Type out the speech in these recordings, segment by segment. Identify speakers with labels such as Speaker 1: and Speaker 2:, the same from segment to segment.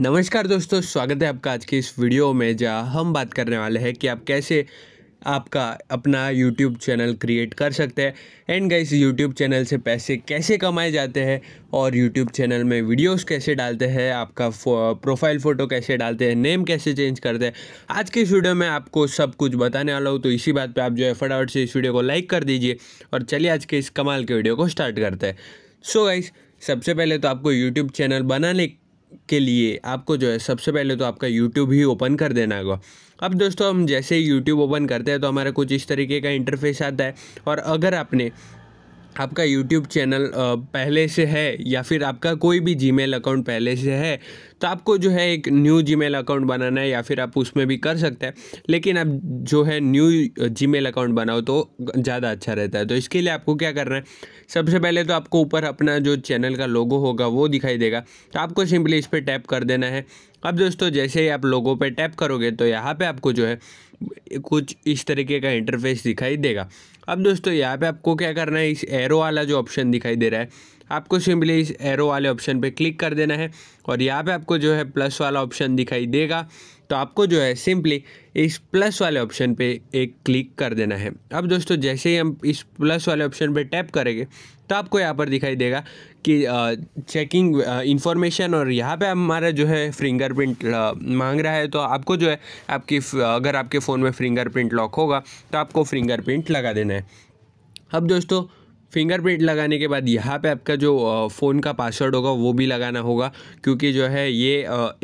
Speaker 1: नमस्कार दोस्तों स्वागत है आपका आज के इस वीडियो में जहाँ हम बात करने वाले हैं कि आप कैसे आपका अपना यूट्यूब चैनल क्रिएट कर सकते हैं एंड गाइस यूट्यूब चैनल से पैसे कैसे कमाए जाते हैं और यूट्यूब चैनल में वीडियोस कैसे डालते हैं आपका फो, प्रोफाइल फ़ोटो कैसे डालते हैं नेम कैसे चेंज करते हैं आज के इस वीडियो में आपको सब कुछ बताने वाला हूँ तो इसी बात पर आप जो है फटाफट से इस वीडियो को लाइक कर दीजिए और चलिए आज के इस कमाल के वीडियो को स्टार्ट करते हैं सो गाइस सबसे पहले तो आपको यूट्यूब चैनल बनाने के लिए आपको जो है सबसे पहले तो आपका यूट्यूब ही ओपन कर देना होगा अब दोस्तों हम जैसे ही यूट्यूब ओपन करते हैं तो हमारा कुछ इस तरीके का इंटरफेस आता है और अगर आपने आपका यूट्यूब चैनल पहले से है या फिर आपका कोई भी जीमेल अकाउंट पहले से है तो आपको जो है एक न्यू जीमेल अकाउंट बनाना है या फिर आप उसमें भी कर सकते हैं लेकिन अब जो है न्यू जीमेल अकाउंट बनाओ तो ज़्यादा अच्छा रहता है तो इसके लिए आपको क्या करना है सबसे पहले तो आपको ऊपर अपना जो चैनल का लोगो होगा वो दिखाई देगा तो आपको सिंपली इस पर टैप कर देना है अब दोस्तों जैसे ही आप लोगों पर टैप करोगे तो यहाँ पर आपको जो है कुछ इस तरीके का इंटरफेस दिखाई देगा अब दोस्तों यहाँ पे आपको क्या करना है इस एरो वाला जो ऑप्शन दिखाई दे रहा है आपको सिंपली इस एरो वाले ऑप्शन पे क्लिक कर देना है और यहाँ पे आपको जो है प्लस वाला ऑप्शन दिखाई देगा तो आपको जो है सिंपली इस प्लस वाले ऑप्शन पे एक क्लिक कर देना है अब दोस्तों जैसे ही हम इस प्लस वाले ऑप्शन पे टैप करेंगे तो आपको यहाँ पर दिखाई देगा कि चेकिंग इन्फॉर्मेशन और यहाँ पे हमारा जो है फिंगरप्रिंट मांग रहा है तो आपको जो है आपकी अगर आपके फ़ोन में फिंगरप्रिंट लॉक होगा तो आपको फिंगरप्रिंट लगा देना है अब दोस्तों फिंगरप्रिंट लगाने के बाद यहाँ पे आपका जो फ़ोन का पासवर्ड होगा वो भी लगाना होगा क्योंकि जो है ये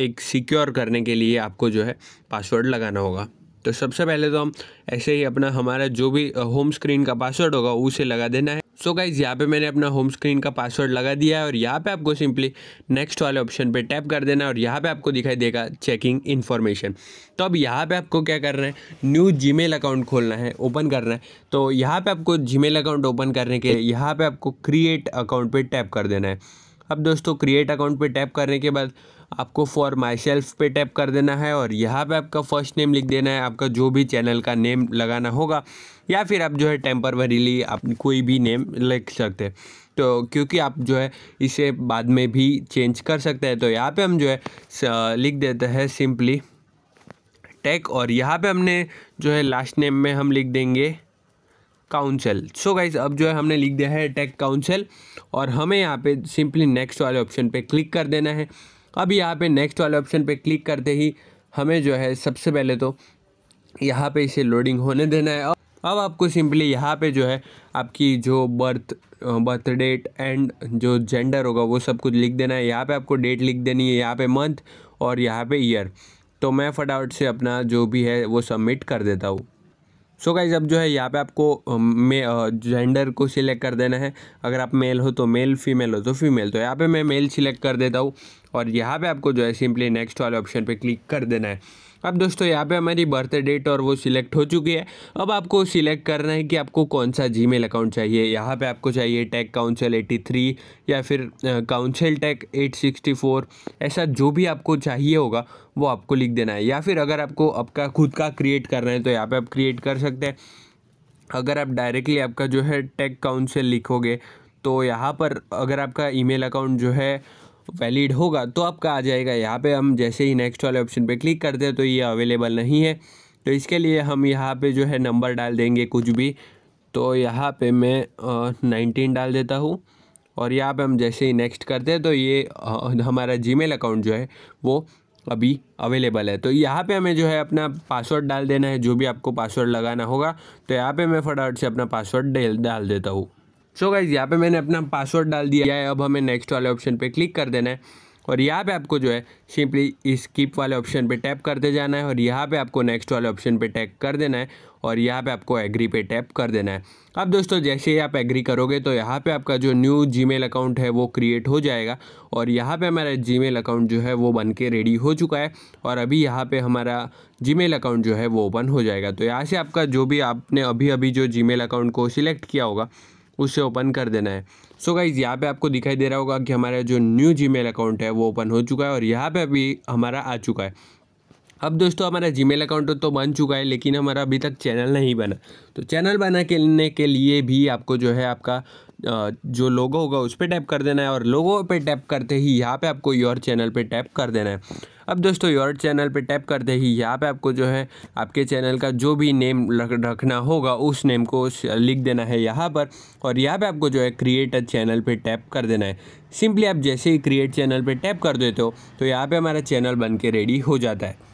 Speaker 1: एक सिक्योर करने के लिए आपको जो है पासवर्ड लगाना होगा तो सबसे पहले तो हम ऐसे ही अपना हमारा जो भी होम स्क्रीन का पासवर्ड होगा उसे लगा देना है सो गाइज यहाँ पे मैंने अपना होम स्क्रीन का पासवर्ड लगा दिया है और यहाँ पे आपको सिंपली नेक्स्ट वाले ऑप्शन पे टैप कर देना है और यहाँ पे आपको दिखाई देगा चेकिंग इन्फॉर्मेशन तो अब यहाँ पे आपको क्या करना है न्यू जीमेल अकाउंट खोलना है ओपन करना है तो यहाँ पे आपको जीमेल अकाउंट ओपन करने के लिए यहाँ पर आपको क्रिएट अकाउंट पर टैप कर देना है अब दोस्तों क्रिएट अकाउंट पर टैप करने के बाद आपको फॉर माई सेल्फ पे टैप कर देना है और यहाँ पे आपका फर्स्ट नेम लिख देना है आपका जो भी चैनल का नेम लगाना होगा या फिर आप जो है टेम्परवरीली आप कोई भी नेम लिख सकते हैं तो क्योंकि आप जो है इसे बाद में भी चेंज कर सकते हैं तो यहाँ पे हम जो है लिख देते हैं सिंपली टैग और यहाँ पे हमने जो है लास्ट नेम में हम लिख देंगे काउंसिल सो गाइज अब जो है हमने लिख दिया है टेक काउंसिल और हमें यहाँ पे सिंपली नेक्स्ट वाले ऑप्शन पे क्लिक कर देना है अब यहाँ पे नेक्स्ट वाले ऑप्शन पे क्लिक करते ही हमें जो है सबसे पहले तो यहाँ पे इसे लोडिंग होने देना है और अब आपको सिंपली यहाँ पे जो है आपकी जो बर्थ बर्थ डेट एंड जो जेंडर होगा वो सब कुछ लिख देना है यहाँ पे आपको डेट लिख देनी है यहाँ पे मंथ और यहाँ पे ईयर तो मैं फटाफट से अपना जो भी है वो सबमिट कर देता हूँ सो गाइज अब जो है यहाँ पे आपको मे जेंडर को सिलेक्ट कर देना है अगर आप मेल हो तो मेल फीमेल हो तो फीमेल तो यहाँ पे मैं मेल सिलेक्ट कर देता हूँ और यहाँ पे आपको जो है सिंपली नेक्स्ट वाले ऑप्शन पे क्लिक कर देना है अब दोस्तों यहाँ पे हमारी बर्थ डेट और वो सिलेक्ट हो चुकी है अब आपको सिलेक्ट करना है कि आपको कौन सा जी अकाउंट चाहिए यहाँ पे आपको चाहिए टैग काउंसिल 83 या फिर काउंसिल टैग 864 ऐसा जो भी आपको चाहिए होगा वो आपको लिख देना है या फिर अगर आपको आपका खुद का क्रिएट करना है तो यहाँ पर आप क्रिएट कर सकते हैं अगर आप डायरेक्टली आपका जो है टैग काउंसिल लिखोगे तो यहाँ पर अगर आपका ईमेल अकाउंट जो है वैलिड होगा तो आपका आ जाएगा यहाँ पे हम जैसे ही नेक्स्ट वाले ऑप्शन पे क्लिक करते हैं तो ये अवेलेबल नहीं है तो इसके लिए हम यहाँ पे जो है नंबर डाल देंगे कुछ भी तो यहाँ पे मैं नाइनटीन डाल देता हूँ और यहाँ पे हम जैसे ही नेक्स्ट करते हैं तो ये आ, हमारा जी अकाउंट जो है वो अभी अवेलेबल है तो यहाँ पे हमें जो है अपना पासवर्ड डाल देना है जो भी आपको पासवर्ड लगाना होगा तो यहाँ पे मैं फटाफट से अपना पासवर्ड डाल देता हूँ सो गाइज यहाँ पे मैंने अपना पासवर्ड डाल दिया है अब हमें नेक्स्ट वाले ऑप्शन पे क्लिक कर देना है और यहाँ पे आपको जो है सिंपली इस वाले ऑप्शन पे टैप करते जाना है और यहाँ पे आपको नेक्स्ट वाले ऑप्शन पे टैप कर देना है और यहाँ पे आपको एग्री पे टैप कर देना है अब दोस्तों जैसे ही आप एग्री करोगे तो यहाँ पे आपका जो न्यू जीमेल अकाउंट है वो क्रिएट हो जाएगा और यहाँ पे हमारा जीमेल अकाउंट जो है वो बन के रेडी हो चुका है और अभी यहाँ पे हमारा जीमेल अकाउंट जो है वो ओपन हो जाएगा तो यहाँ से आपका जो भी आपने अभी अभी जो जीमेल अकाउंट को सिलेक्ट किया होगा उसे ओपन कर देना है सो गाइज़ यहाँ पे आपको दिखाई दे रहा होगा कि हमारा जो न्यू जीमेल अकाउंट है वो ओपन हो चुका है और यहाँ पे अभी हमारा आ चुका है अब दोस्तों हमारा जीमेल अकाउंट तो बन चुका है लेकिन हमारा अभी तक चैनल नहीं बना तो चैनल बनाने के लिए भी आपको जो है आपका जो लोगो होगा उस पर टैप कर देना है और लोगो पे टैप करते ही यहाँ पे आपको योर चैनल पे टैप कर देना है अब दोस्तों योर चैनल पे टैप करते ही यहाँ पे आपको जो है आपके चैनल का जो भी नेम रखना होगा उस नेम को लिख देना है यहाँ पर और यहाँ पे आपको जो है क्रिएट अ चैनल पे टैप कर देना है सिंपली आप जैसे ही क्रिएट चैनल पे टैप कर देते हो तो यहाँ पे हमारा चैनल बन के रेडी हो जाता है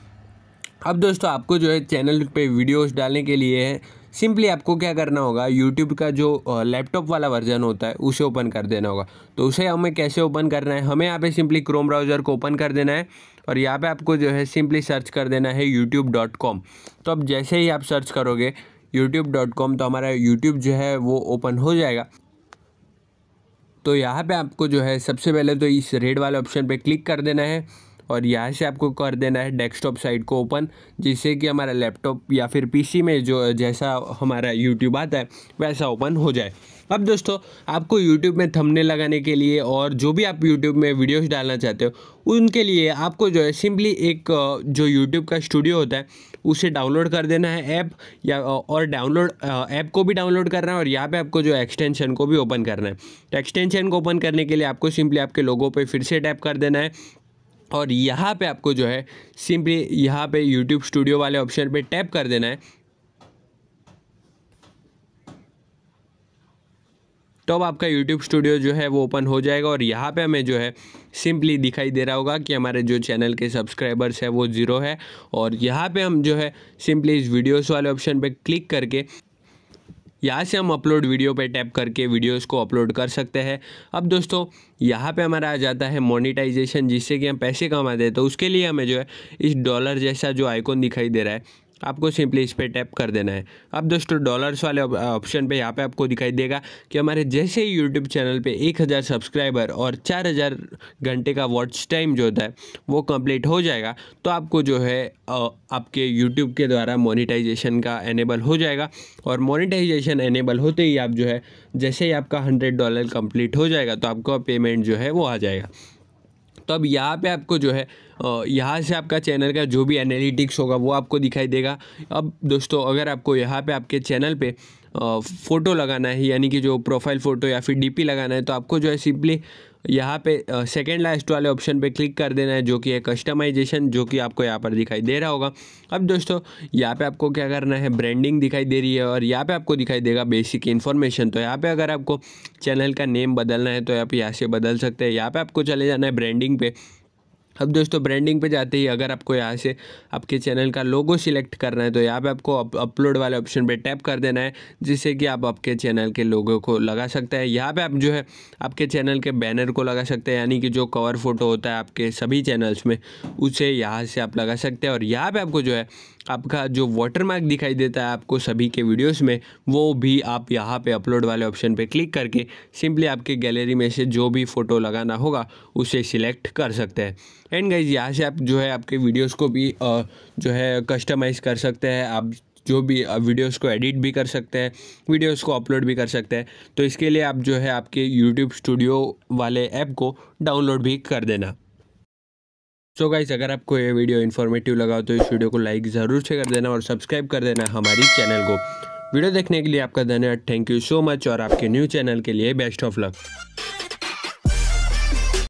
Speaker 1: अब दोस्तों आपको जो है चैनल पे वीडियोस डालने के लिए सिंपली आपको क्या करना होगा यूट्यूब का जो लैपटॉप वाला वर्जन होता है उसे ओपन कर देना होगा तो उसे हमें कैसे ओपन करना है हमें यहाँ पे सिंपली क्रोम ब्राउज़र को ओपन कर देना है और यहाँ पे आपको जो है सिंपली सर्च कर देना है यूट्यूब डॉट कॉम तो अब जैसे ही आप सर्च करोगे यूट्यूब डॉट कॉम तो हमारा यूट्यूब जो है वो ओपन हो जाएगा तो यहाँ पर आपको जो है सबसे पहले तो इस रेड वाले ऑप्शन पर क्लिक कर देना है और यहाँ से आपको कर देना है डेस्कटॉप साइट को ओपन जिससे कि हमारा लैपटॉप या फिर पीसी में जो जैसा हमारा यूट्यूब आता है वैसा ओपन हो जाए अब दोस्तों आपको यूट्यूब में थमने लगाने के लिए और जो भी आप यूट्यूब में वीडियोस डालना चाहते हो उनके लिए आपको जो है सिंपली एक जो यूट्यूब का स्टूडियो होता है उसे डाउनलोड कर देना है ऐप या और डाउनलोड ऐप को भी डाउनलोड करना है और यहाँ पे आपको जो एक्सटेंशन को भी ओपन करना है तो एक्सटेंशन को ओपन करने के लिए आपको सिंपली आपके लोगों पर फिर से टैप कर देना है और यहाँ पे आपको जो है सिंपली यहाँ पे यूट्यूब स्टूडियो वाले ऑप्शन पे टैप कर देना है तो अब आपका यूट्यूब स्टूडियो जो है वो ओपन हो जाएगा और यहाँ पे हमें जो है सिंपली दिखाई दे रहा होगा कि हमारे जो चैनल के सब्सक्राइबर्स है वो ज़ीरो है और यहाँ पे हम जो है सिंपली इस वीडियोस वाले ऑप्शन पे क्लिक करके यहाँ से हम अपलोड वीडियो पे टैप करके वीडियोस को अपलोड कर सकते हैं अब दोस्तों यहाँ पे हमारा आ जाता है मोनिटाइजेशन जिससे कि हम पैसे कमाते हैं तो उसके लिए हमें जो है इस डॉलर जैसा जो आइकॉन दिखाई दे रहा है आपको सिंपली इस पर टैप कर देना है अब दोस्तों डॉलर्स वाले ऑप्शन पे यहाँ पे आपको दिखाई देगा कि हमारे जैसे ही यूट्यूब चैनल पे 1000 सब्सक्राइबर और 4000 घंटे का वॉच टाइम जो होता है वो कंप्लीट हो जाएगा तो आपको जो है आपके यूट्यूब के द्वारा मोनिटाइजेशन का एनेबल हो जाएगा और मोनिटाइजेशन एनेबल होते ही आप जो है जैसे ही आपका हंड्रेड डॉलर कंप्लीट हो जाएगा तो आपका पेमेंट जो है वो आ जाएगा तो अब यहाँ पर आपको जो है यहाँ से आपका चैनल का जो भी एनालिटिक्स होगा वो आपको दिखाई देगा अब दोस्तों अगर आपको यहाँ पे आपके चैनल पे फ़ोटो लगाना है यानी कि जो प्रोफाइल फ़ोटो या फिर डीपी लगाना है तो आपको जो है सिंपली यहाँ पे सेकेंड लास्ट वाले ऑप्शन पे क्लिक कर देना है जो कि है कस्टमाइजेशन जो कि आपको यहाँ पर दिखाई दे रहा होगा अब दोस्तों यहाँ पे आपको क्या करना है ब्रांडिंग दिखाई दे रही है और यहाँ पे आपको दिखाई देगा बेसिक इन्फॉर्मेशन तो यहाँ पे अगर आपको चैनल का नेम बदलना है तो आप यहाँ से बदल सकते हैं यहाँ पर आपको चले जाना है ब्रांडिंग पे अब दोस्तों ब्रांडिंग पे जाते ही अगर आपको यहाँ से आपके चैनल का लोगो सिलेक्ट करना है तो यहाँ पे आपको अपलोड वाले ऑप्शन पे टैप कर देना है जिससे कि आप आपके चैनल के लोगो को लगा सकते हैं यहाँ पे आप जो है आपके चैनल के बैनर को लगा सकते हैं यानी कि जो कवर फोटो होता है आपके सभी चैनल्स में उसे यहाँ से आप लगा सकते हैं और यहाँ पर आपको जो है आपका जो वाटरमार्क दिखाई देता है आपको सभी के वीडियोस में वो भी आप यहाँ पे अपलोड वाले ऑप्शन पे क्लिक करके सिंपली आपके गैलरी में से जो भी फ़ोटो लगाना होगा उसे सिलेक्ट कर सकते हैं एंड गाइज यहाँ से आप जो है आपके वीडियोस को भी जो है कस्टमाइज़ कर सकते हैं आप जो भी वीडियोस को एडिट भी कर सकते हैं वीडियोस को अपलोड भी कर सकते हैं तो इसके लिए आप जो है आपके यूट्यूब स्टूडियो वाले ऐप को डाउनलोड भी कर देना सो so गाइज अगर आपको ये वीडियो इन्फॉर्मेटिव लगा तो इस वीडियो को लाइक ज़रूर से कर देना और सब्सक्राइब कर देना हमारी चैनल को वीडियो देखने के लिए आपका धन्यवाद थैंक यू सो मच और आपके न्यू चैनल के लिए बेस्ट ऑफ लक